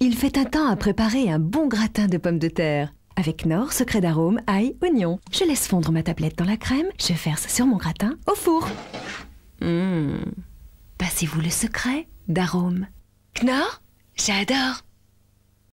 Il fait un temps à préparer un bon gratin de pommes de terre. Avec nord, secret d'arôme, ail, oignon. Je laisse fondre ma tablette dans la crème, je verse sur mon gratin au four. Mmh. Passez-vous le secret d'arôme. Knorr J'adore